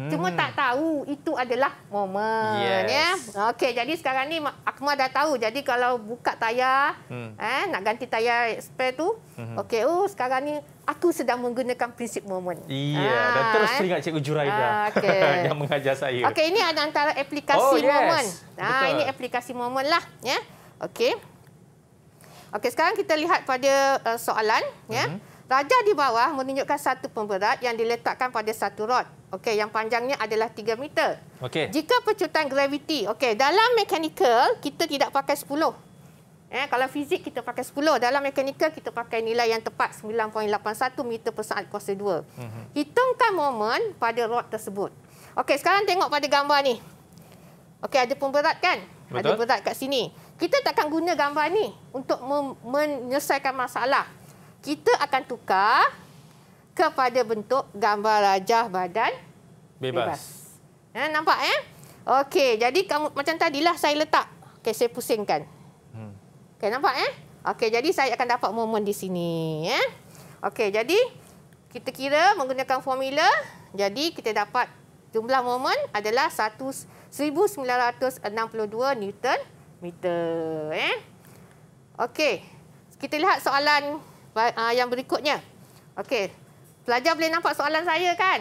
Cuma hmm. tak tahu itu adalah momen. Yes. Ya? Okey, jadi sekarang ni Akmal dah tahu. Jadi kalau buka tayar, hmm. eh, nak ganti tayar spare tu, hmm. okey, oh sekarang ni aku sedang menggunakan prinsip momen. Iya, yeah. ha, dan terus eh. teringat Cikgu Juraida ha, ah, okay. [LAUGHS] yang mengajar saya. Okey, ini ada antara aplikasi oh, momen. Yes. Ah, ha, ini aplikasi momen lah. Ya? Okey. Okey, sekarang kita lihat pada uh, soalan. Ya? Hmm. Raja di bawah menunjukkan satu pemberat yang diletakkan pada satu rod. Okey, yang panjangnya adalah 3 meter. Okey. Jika pecutan graviti. Okey, dalam mekanikal kita tidak pakai 10. Eh, kalau fizik kita pakai 10, dalam mekanikal kita pakai nilai yang tepat 9.81 meter per saat kuasa 2. Mm -hmm. Hitungkan momen pada rod tersebut. Okey, sekarang tengok pada gambar ni. Okey, ada pemberat kan? Betul. Ada pemberat kat sini. Kita takkan guna gambar ni untuk menyelesaikan masalah. Kita akan tukar kepada bentuk gambar rajah badan bebas. bebas. Ya, nampak ya? Okey, jadi kamu macam tadilah saya letak. Okey, saya pusingkan. Hmm. Okey, nampak ya? Okey, jadi saya akan dapat momen di sini. Ya? Okey, jadi kita kira menggunakan formula. Jadi kita dapat jumlah momen adalah 1,962 Newton meter. Ya? Okey, kita lihat soalan ah, yang berikutnya. Okey, Pelajar boleh nampak soalan saya kan?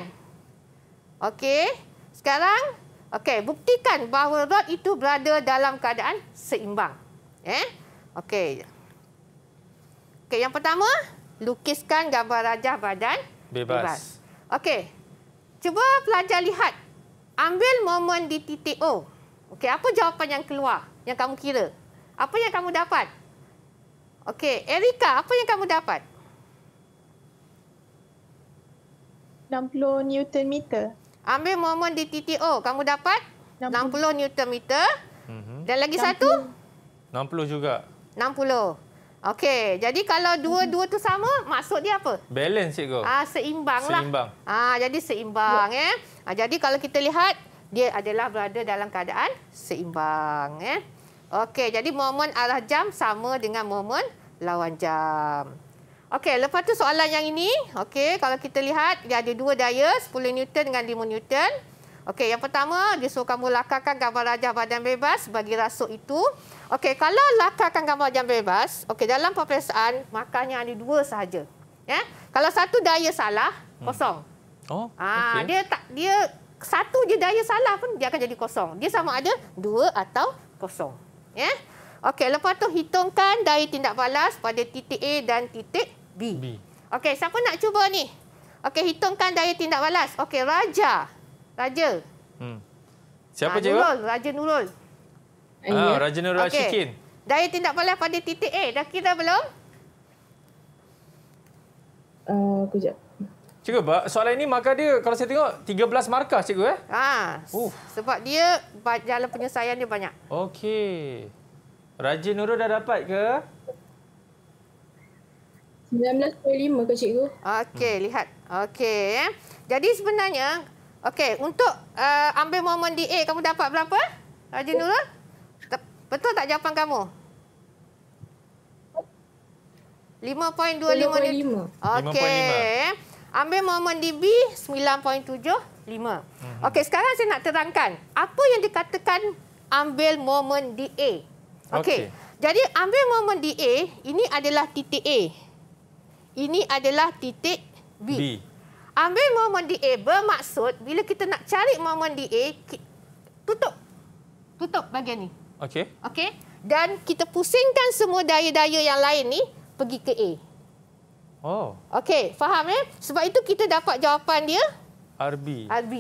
Okey. Sekarang, okey, buktikan bahawa rod itu berada dalam keadaan seimbang. Eh? Okey. Okey, yang pertama, lukiskan gambar rajah badan bebas. bebas. Okey. Cuba pelajar lihat. Ambil momen di titik O. Okey, apa jawapan yang keluar yang kamu kira? Apa yang kamu dapat? Okey, Erika, apa yang kamu dapat? 60 newton meter. Ambil momen di TTO, kamu dapat 60 newton meter. Mhm. Dan lagi 60. satu? 60 juga. 60. Okey, jadi kalau dua-dua tu sama, maksud dia apa? Balance cikgu. Ah seimbanglah. Seimbang. Ah jadi seimbang ya. eh. Ah jadi kalau kita lihat dia adalah berada dalam keadaan seimbang eh. Okey, jadi momen arah jam sama dengan momen lawan jam. Okey, lepas tu soalan yang ini. Okey, kalau kita lihat dia ada dua daya, 10 Newton dengan 5 Newton. Okey, yang pertama dia suruh kamu lakarkan gambar rajah badan bebas bagi rasuk itu. Okey, kalau lakarkan gambar rajah bebas, okey dalam peperiksaan makanya ada dua sahaja. Ya. Kalau satu daya salah, hmm. kosong. Oh. Ah, okay. dia tak dia satu je daya salah pun dia akan jadi kosong. Dia sama ada dua atau kosong. Ya. Okey, lepas tu hitungkan daya tindak balas pada titik A dan titik B. B. Okey, siapa nak cuba ni? Okey, hitungkan daya tindak balas. Okey, Raja. Raja. Hmm. Siapa ha, jawab? Nurul. Raja Nurul. Oh, Raja Nurul okay. Ashikin. Daya tindak balas pada titik A. Dah kira belum? Kejap. Uh, Cikgu, soalan ini markah dia, kalau saya tengok, 13 markah, cikgu. Eh? Ha, uh. Sebab dia, dalam penyelesaian dia banyak. Okey. Raja Nurul dah dapat ke? 1925 ke cikgu. Okey, hmm. lihat. Okey, eh. Jadi sebenarnya, okey, untuk uh, ambil momen DA kamu dapat berapa? Haji Nurul? Betul tak jawapan kamu? 5.25. Okey. Ambil momen DB 9.75. Hmm. Okey, sekarang saya nak terangkan apa yang dikatakan ambil momen DA. Okey. Okay. Jadi ambil momen DA ini adalah titik A ini adalah titik B. B. Ambil momen di A bermaksud bila kita nak cari momen di A, tutup. Tutup bahagian ni. Okey. Okey. Dan kita pusingkan semua daya-daya yang lain ni pergi ke A. Oh. Okey, faham ya? Eh? Sebab itu kita dapat jawapan dia RB. RB.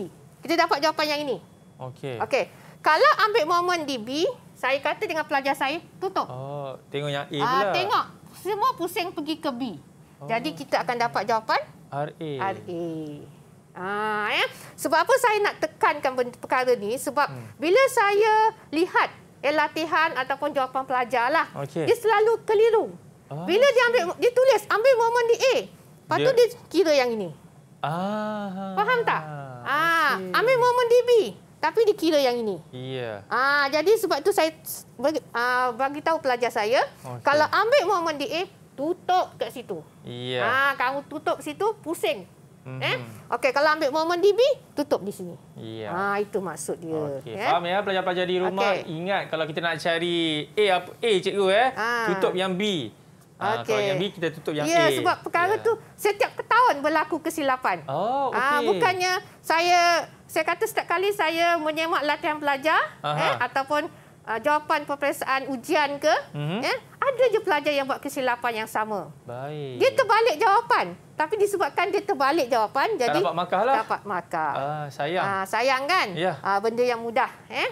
Kita dapat jawapan yang ini. Okey. Okey. Kalau ambil momen di B, saya kata dengan pelajar saya, tutup. Oh, tengok yang A ah, pula. Ah, tengok. Semua pusing pergi ke B. Jadi kita akan dapat jawapan RA. RA. Ha, ah, ya. Sebab apa saya nak tekankan perkara ni? Sebab hmm. bila saya lihat eh, latihan ataupun jawapan pelajar lah, okay. dia selalu keliru. Ah, bila okay. dia ambil dia tulis ambil momen di A, lepas dia... tu dia kira yang ini. Ah. Faham tak? Ah, okay. ambil momen di B tapi dikira yang ini. Iya. Ah, jadi sebab tu saya bagi, ah, bagi tahu pelajar saya, okay. kalau ambil momen di A, tutup ke situ. Iya. Ah, kamu tutup situ pusing. Mm-hmm. Eh? Mhm. Okey, kalau ambil momen DB, tutup di sini. Iya. Ah, itu maksud dia. Okay. Eh? Faham ya pelajar-pelajar di rumah okay. ingat kalau kita nak cari A apa A cikgu eh, ha. tutup yang B. Ha, okay. Kalau yang B, kita tutup yang yeah, A. Ya, sebab perkara yeah. tu setiap tahun berlaku kesilapan. Oh, okay. ha, bukannya saya saya kata setiap kali saya menyemak latihan pelajar eh, ataupun uh, jawapan peperiksaan ujian ke, hmm. eh, ada je pelajar yang buat kesilapan yang sama. Baik. Dia terbalik jawapan. Tapi disebabkan dia terbalik jawapan, tak jadi dapat markah. Lah. Dapat markah. Uh, sayang. Uh, sayang kan? Yeah. Ya. Uh, benda yang mudah. Eh?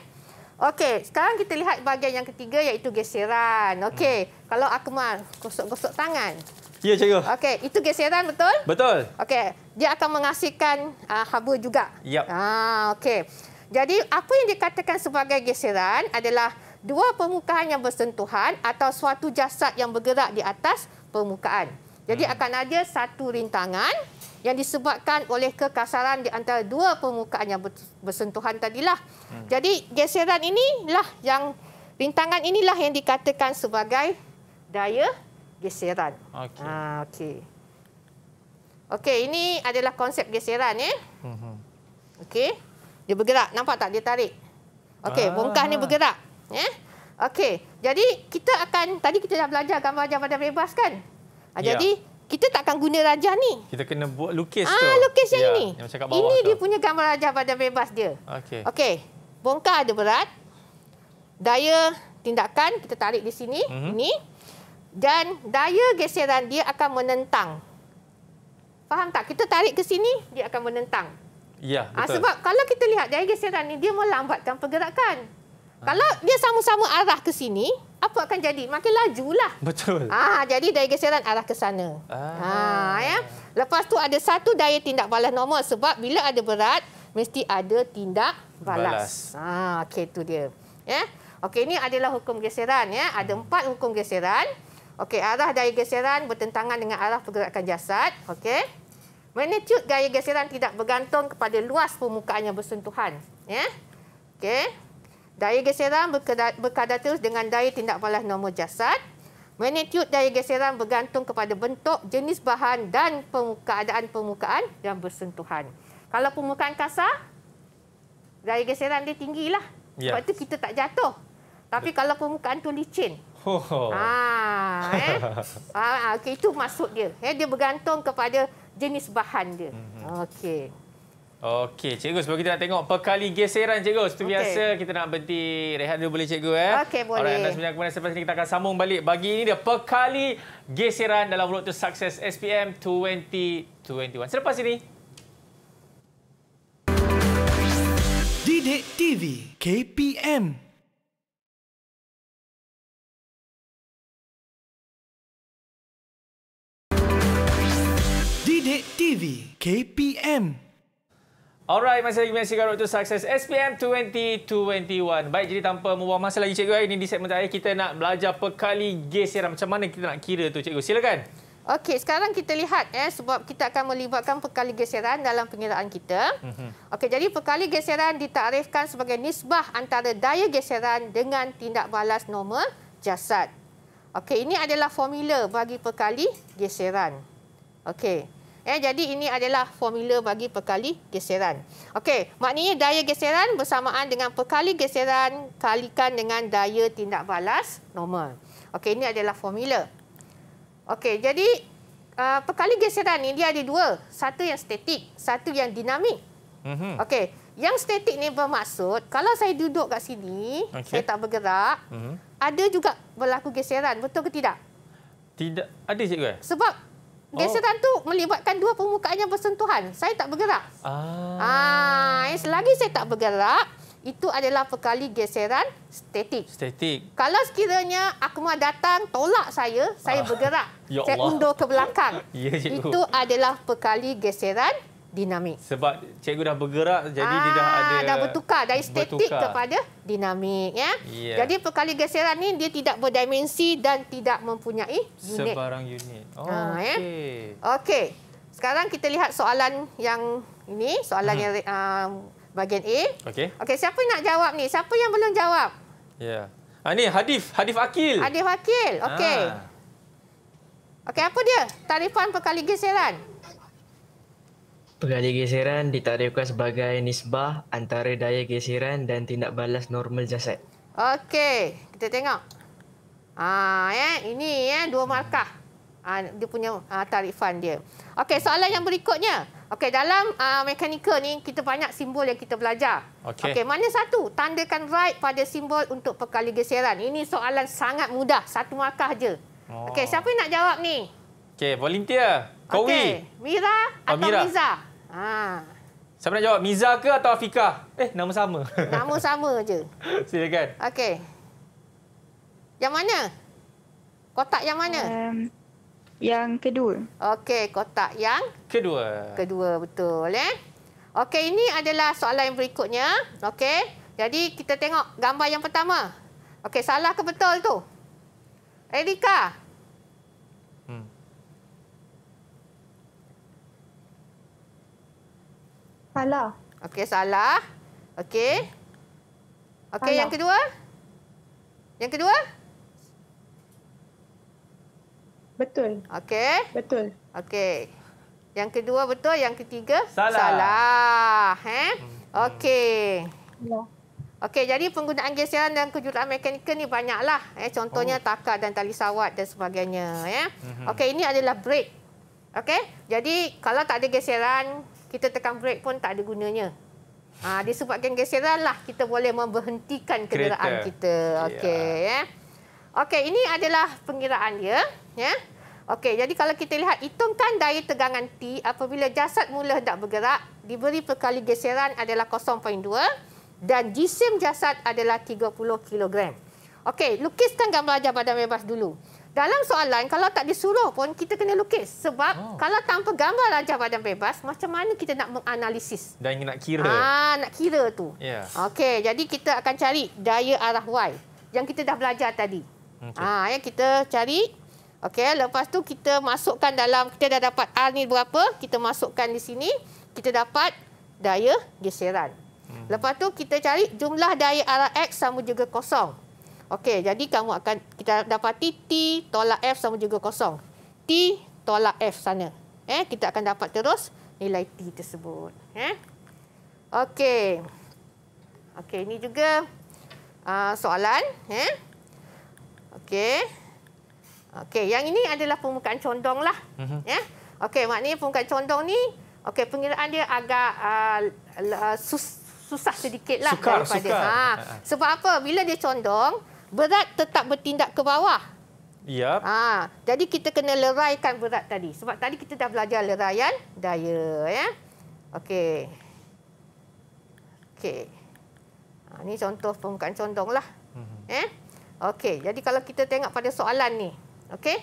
Okey, sekarang kita lihat bahagian yang ketiga iaitu geseran. Okey, hmm. kalau Akmal, gosok-gosok tangan. Ya, cikgu. Okey, itu geseran betul? Betul. Okey, dia akan menghasilkan uh, haba juga. Ya. Yep. Ah, okey. Jadi apa yang dikatakan sebagai geseran adalah dua permukaan yang bersentuhan atau suatu jasad yang bergerak di atas permukaan. Jadi hmm. akan ada satu rintangan yang disebabkan oleh kekasaran di antara dua permukaan yang bersentuhan tadilah. Hmm. Jadi geseran inilah yang rintangan inilah yang dikatakan sebagai daya geseran. Okey. Ha, Okay. Okey, ini adalah konsep geseran ya. Eh? Hmm, okey. Dia bergerak. Nampak tak dia tarik? Okey, ah. bongkah ni bergerak. Ya. Yeah? Okey. Jadi kita akan tadi kita dah belajar gambar jambatan bebas kan? Ah, ya. Jadi kita tak akan guna rajah ni. Kita kena buat lukis ah, tu. Ah, lukis yang ya, ini. Yang bawah ini tu. dia punya gambar rajah pada bebas dia. Okey. Okey. Bongkar ada berat. Daya tindakan kita tarik di sini, mm -hmm. ni. Dan daya geseran dia akan menentang. Faham tak? Kita tarik ke sini, dia akan menentang. Ya, Ha, sebab kalau kita lihat daya geseran ini, dia melambatkan pergerakan. Ha. Kalau dia sama-sama arah ke sini, apa akan jadi? Makin lajulah. Betul. Ah, ha, Jadi daya geseran arah ke sana. Ha. Ha, ya. Lepas tu ada satu daya tindak balas normal. Sebab bila ada berat, mesti ada tindak balas. balas. Ha, Okey, itu dia. Ya. Okey, ini adalah hukum geseran. Ya. Ada hmm. empat hukum geseran. Okey, arah daya geseran bertentangan dengan arah pergerakan jasad. Okey. Magnitude gaya geseran tidak bergantung kepada luas permukaan yang bersentuhan. Ya? Okay. Daya geseran berkadar terus dengan daya tindak balas normal jasad. Magnitude daya geseran bergantung kepada bentuk, jenis bahan dan permukaan permukaan yang bersentuhan. Kalau permukaan kasar, daya geseran dia tinggilah. Ya. Sebab itu kita tak jatuh. Tapi kalau permukaan itu licin, Oh. Ah, eh. [LAUGHS] ah, ah okay, itu maksud dia. Eh, dia bergantung kepada jenis bahan dia. Mhm. Okey. Okey, cikgu sebab kita nak tengok pekali geseran cikgu. Seperti okay. biasa kita nak berhenti rehat dulu boleh cikgu eh. Okey, boleh. Alright, anda sebenarnya kemudian selepas ini kita akan sambung balik bagi ini dia pekali geseran dalam road to success SPM 2021. Selepas ini. Didik TV KPM Bedek TV KPM Alright, masih lagi menyaksikan Road to Success SPM 2021. Baik, jadi tanpa membuang masa lagi, Cikgu. Ini di segmen terakhir, kita nak belajar perkali geseran Macam mana kita nak kira tu, Cikgu? Silakan. Okey, sekarang kita lihat eh, sebab kita akan melibatkan perkali geseran dalam pengiraan kita. Mm -hmm. Okey, jadi perkali geseran ditarifkan sebagai nisbah antara daya geseran dengan tindak balas normal jasad. Okey, ini adalah formula bagi perkali geseran. Okey. Eh, jadi ini adalah formula bagi perkali geseran. Okey, maknanya daya geseran bersamaan dengan perkali geseran kalikan dengan daya tindak balas normal. Okey, ini adalah formula. Okey, jadi uh, perkali geseran ini dia ada dua. Satu yang statik, satu yang dinamik. Mhm. Okey, yang statik ni bermaksud kalau saya duduk kat sini, okay. saya tak bergerak, uh mhm. -huh. ada juga berlaku geseran, betul ke tidak? Tidak, ada cikgu. Eh? Sebab Gesekan oh. tu melibatkan dua permukaannya bersentuhan. Saya tak bergerak. Ah. ah, selagi saya tak bergerak, itu adalah perkali geseran statik. Statik. Kalau sekiranya Akma datang tolak saya, saya ah. bergerak. [LAUGHS] Ya saya undur ke belakang. [LAUGHS] Ya, ya, itu adalah perkali geseran dinamik. Sebab cikgu dah bergerak jadi Aa, dia dah ah, ada dah bertukar dari statik kepada dinamik ya. Yeah. Jadi perkali geseran ni dia tidak berdimensi dan tidak mempunyai unit. Sebarang unit. Oh, okey. Eh. Okey. Sekarang kita lihat soalan yang ini, soalan hmm. yang uh, bahagian A. Okey. Okey, siapa nak jawab ni? Siapa yang belum jawab? Ya. Yeah. Ah ni Hadif, Hadif Akil. Hadif Akil. Okey. Okey, apa dia? Tarifan perkali geseran. Pengali geseran ditarifkan sebagai nisbah antara daya geseran dan tindak balas normal jasad. Okey, kita tengok. Ah, ya, eh, ini ya eh, dua markah. Ah, dia punya ah, tarifan dia. Okey, soalan yang berikutnya. Okey, dalam ah, mekanika ni kita banyak simbol yang kita belajar. Okey, okay, mana satu? Tandakan right pada simbol untuk pengali geseran. Ini soalan sangat mudah, satu markah je. Oh. Okey, siapa nak jawab ni? Okey, volunteer. Kowi. Okay. Mira oh, atau Mira. Miza? Ha. Siapa nak jawab? Miza ke atau Afika? Eh, nama sama. Nama sama je. [LAUGHS] Silakan. Okey. Yang mana? Kotak yang mana? Um, yang kedua. Okey, kotak yang kedua. Kedua betul eh. Okey, ini adalah soalan yang berikutnya. Okey. Jadi kita tengok gambar yang pertama. Okey, salah ke betul tu? Erika. Salah. Okey, salah. Okey. Okey, yang kedua? Yang kedua? Betul. Okey. Betul. Okey. Yang kedua betul, yang ketiga? Salah. Salah. Eh? Okey. Ya. Okey, jadi penggunaan geseran dan kejuruteraan mekanikal ni banyaklah. Eh? Contohnya oh. takar dan tali sawat dan sebagainya. Eh? Okey, ini adalah brake. Okey, jadi kalau tak ada geseran, kita tekan brake pun tak ada gunanya. Ha, disebabkan geseran lah kita boleh memberhentikan kenderaan Kereta. kita. Ya. Okey. Yeah. Yeah. Okey, ini adalah pengiraan dia. Yeah. Okey, jadi kalau kita lihat, hitungkan daya tegangan T apabila jasad mula hendak bergerak, diberi perkali geseran adalah 0.2 dan jisim jasad adalah 30 kg. Okey, lukiskan gambar ajar badan bebas dulu. Dalam soalan, kalau tak disuruh pun kita kena lukis. Sebab oh. kalau tanpa gambar rajah badan bebas, macam mana kita nak menganalisis? Dan nak kira. Ah, nak kira tu. Yeah. Okey, jadi kita akan cari daya arah Y yang kita dah belajar tadi. Okay. Ah, ya kita cari. Okay, lepas tu kita masukkan dalam kita dah dapat R ni berapa? Kita masukkan di sini, kita dapat daya geseran. Hmm. Lepas tu kita cari jumlah daya arah X sama juga kosong. Okey, jadi kamu akan kita dapati T tolak F sama juga kosong. T tolak F sana. Eh, kita akan dapat terus nilai T tersebut. Eh? Okey. Okey, ini juga uh, soalan. Eh? Okey. Okey, yang ini adalah permukaan condong lah. Uh mhm. -huh. eh? Okey, maknanya permukaan condong ni, okey, pengiraan dia agak uh, susah sedikit lah. Sukar, daripada. sukar. Ha, ha. Sebab apa? Bila dia condong, berat tetap bertindak ke bawah. Ya. Yep. Ha, jadi kita kena leraikan berat tadi. Sebab tadi kita dah belajar leraian daya ya. Okey. Okey. Ha ni contoh permukaan condonglah. Mhm. Eh? Okey, jadi kalau kita tengok pada soalan ni. Okey.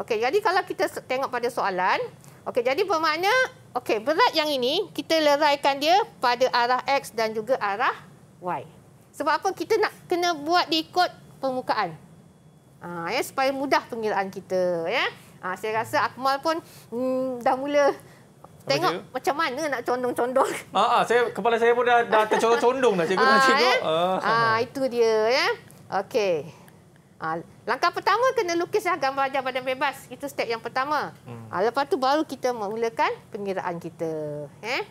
Okey, jadi kalau kita tengok pada soalan, okey jadi bermakna okey berat yang ini kita leraikan dia pada arah x dan juga arah y. Sebab apa? Kita nak kena buat diikut permukaan. Ha, ya, supaya mudah pengiraan kita. Ya. Ha, saya rasa Akmal pun hmm, dah mula tengok dia? macam mana nak condong-condong. [LAUGHS] Ah, ah Kepala saya pun dah, dah tercondong-condong dah cikgu. Ha, cikgu. Ya? Ha, ha, itu dia. Ya. Okey. Ha, langkah pertama kena lukislah gambar ajar badan bebas. Itu step yang pertama. Hmm. Ha, lepas tu baru kita memulakan pengiraan kita. Eh?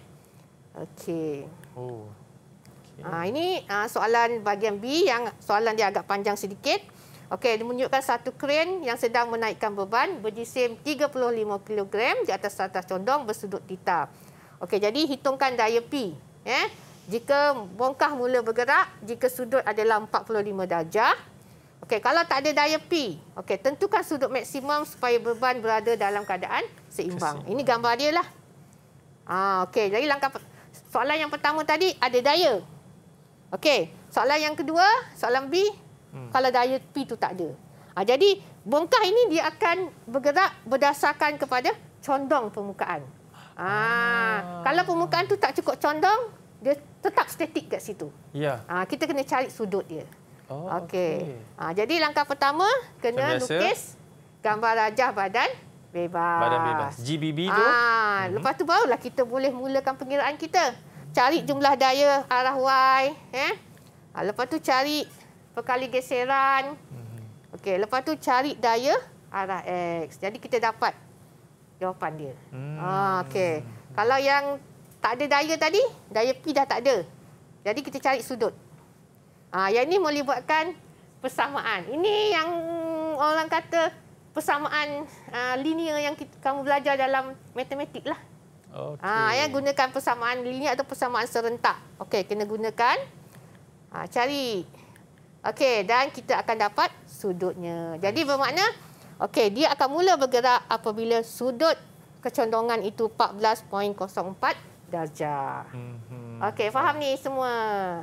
Okey. Oh. Ya. Ha, ini ha, soalan bahagian B yang soalan dia agak panjang sedikit. Okey, dia menunjukkan satu kren yang sedang menaikkan beban berjisim 35 kg di atas atas condong bersudut tita. Okey, jadi hitungkan daya P. Eh? Jika bongkah mula bergerak, jika sudut adalah 45 darjah. Okey, kalau tak ada daya P, okey, tentukan sudut maksimum supaya beban berada dalam keadaan seimbang. Kesimbang. Ini gambar dia lah. Ah, okey, jadi langkah soalan yang pertama tadi ada daya. Okey, soalan yang kedua, soalan B, hmm. kalau daya P itu tak ada. Ha, jadi, bongkah ini dia akan bergerak berdasarkan kepada condong permukaan. Ha, ah. Kalau permukaan tu tak cukup condong, dia tetap statik kat situ. Ya. Ha, kita kena cari sudut dia. Oh, Okey. Okay. Ha, jadi, langkah pertama, kena lukis gambar rajah badan bebas. Badan bebas. GBB itu. Ha, ah, hmm. Lepas tu barulah kita boleh mulakan pengiraan kita cari jumlah daya arah Y. Eh? Ha, lepas tu cari perkali geseran. Hmm. okay, lepas tu cari daya arah X. Jadi kita dapat jawapan dia. Hmm. Ha, Okey, kalau yang tak ada daya tadi, daya P dah tak ada. Jadi kita cari sudut. Ha, yang ini melibatkan persamaan. Ini yang orang kata persamaan uh, linear yang kita, kamu belajar dalam matematik lah. Okay. Ha, ah, ya, gunakan persamaan linear atau persamaan serentak. Okey, kena gunakan. Ha, cari. Okey, dan kita akan dapat sudutnya. Jadi bermakna, okey, dia akan mula bergerak apabila sudut kecondongan itu 14.04 darjah. Mm -hmm. Hmm, Okey, faham ni semua.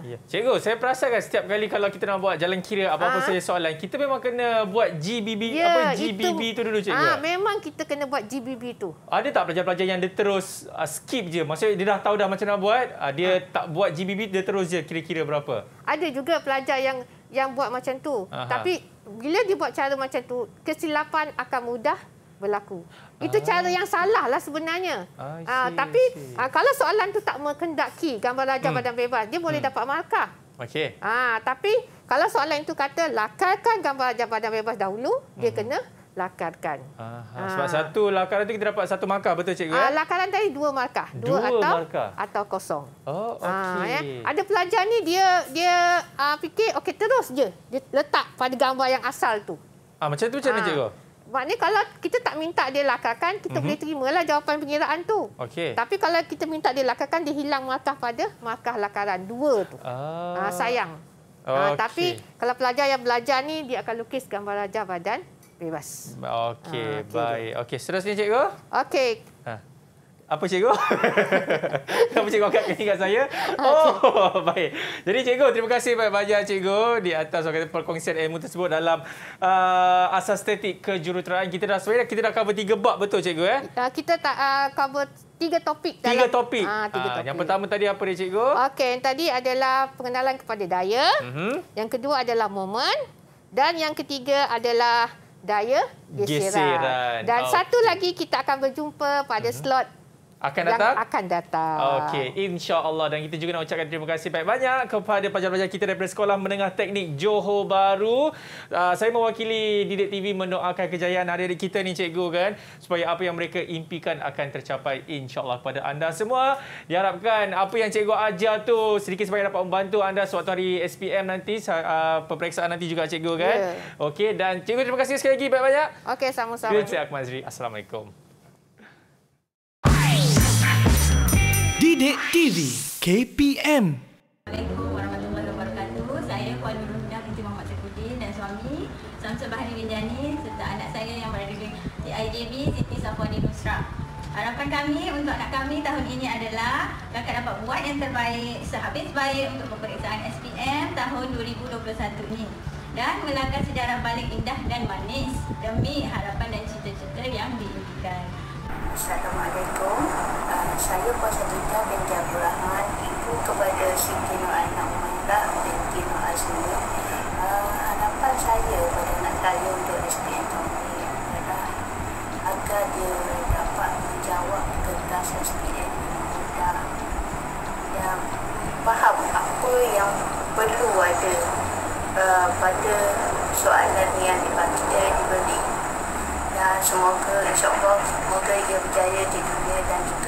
Ya. Cikgu, saya perasa kan setiap kali kalau kita nak buat jalan kira apa-apa ha? soalan, kita memang kena buat GBB ya, apa GBB itu, tu dulu cikgu. Ah, ya? memang kita kena buat GBB tu. Ada tak pelajar-pelajar yang dia terus uh, skip je? Maksudnya dia dah tahu dah macam nak buat, uh, dia ha? tak buat GBB dia terus je kira-kira berapa? Ada juga pelajar yang yang buat macam tu. Aha. Tapi bila dia buat cara macam tu, kesilapan akan mudah berlaku. Ah. Itu ah. cara yang salah lah sebenarnya. Ah, see, uh, tapi uh, kalau soalan tu tak mengendaki gambar rajah hmm. badan bebas, dia boleh hmm. dapat markah. Okey. Ah, tapi kalau soalan itu kata lakarkan gambar rajah badan bebas dahulu, hmm. dia kena lakarkan. Aha, sebab Aha. satu lakaran itu kita dapat satu markah, betul cikgu? Ya? Lakaran tadi dua markah. Dua, dua atau, markah? Atau kosong. Oh, okay. Aha, ya? Ada pelajar ni dia dia uh, fikir, okay terus je. Dia letak pada gambar yang asal tu. Ah Macam tu macam mana cikgu? maknanya kalau kita tak minta dia lakarkan, kita mm-hmm. boleh terimalah jawapan pengiraan tu. Okey. Tapi kalau kita minta dia lakarkan, dia hilang markah pada markah lakaran dua tu. Ah. Uh, sayang. Ah, okay. Uh, tapi kalau pelajar yang belajar ni, dia akan lukis gambar raja badan bebas. Okey, uh, ah, okay, baik. Okey, seterusnya cikgu. Okey, apa cikgu? [LAUGHS] Apa cikgu angkat kaki kat saya? Ah, oh, [LAUGHS] baik. Jadi cikgu, terima kasih banyak-banyak cikgu di atas kata, perkongsian ilmu tersebut dalam uh, asas estetik kejuruteraan. Kita dah sebenarnya kita dah cover tiga bab betul cikgu? Eh? Ah, kita tak uh, cover tiga topik. Dalam... Tiga topik? Ha, tiga topik. yang pertama tadi apa dia cikgu? Okey, yang tadi adalah pengenalan kepada daya. Uh mhm. -huh. Yang kedua adalah momen. Dan yang ketiga adalah daya geseran. geseran. Dan okay. satu lagi kita akan berjumpa pada uh mhm. -huh. slot akan datang yang akan datang. Okey, insya-Allah dan kita juga nak ucapkan terima kasih banyak-banyak kepada pelajar-pelajar kita daripada Sekolah Menengah Teknik Johor Baru. Uh, ah, saya mewakili Didik TV mendoakan kejayaan adik-adik kita ni cikgu kan supaya apa yang mereka impikan akan tercapai insya-Allah kepada anda semua. Diharapkan apa yang cikgu ajar tu sedikit sebanyak dapat membantu anda suatu hari SPM nanti uh, peperiksaan nanti juga cikgu kan. Yeah. Okey dan cikgu terima kasih sekali lagi banyak-banyak. Okey, sama-sama. Saya Assalamualaikum. Didik TV KPM Assalamualaikum Saya Puan Nurul Huda Binti Muhammad dan suami Salam sebahari Rinjani Serta anak saya yang berada di TIJB Siti Safwani Nusra Harapan kami untuk anak kami tahun ini adalah Kakak dapat buat yang terbaik Sehabis baik untuk pemeriksaan SPM Tahun 2021 ini Dan melangkah sejarah balik indah dan manis Demi harapan dan cita-cita yang diinginkan Assalamualaikum saya Fatimah binti Abdul Rahman ibu kepada Siti Nur Anak Muminta binti Nur Azmi ah, harapan saya pada anak saya untuk SP Antoni adalah agar dia dapat menjawab kertas SPM Antoni yang faham apa yang perlu ada ah, pada soalan yang dibaca diberi dan semoga Allah semoga ia berjaya di dunia dan di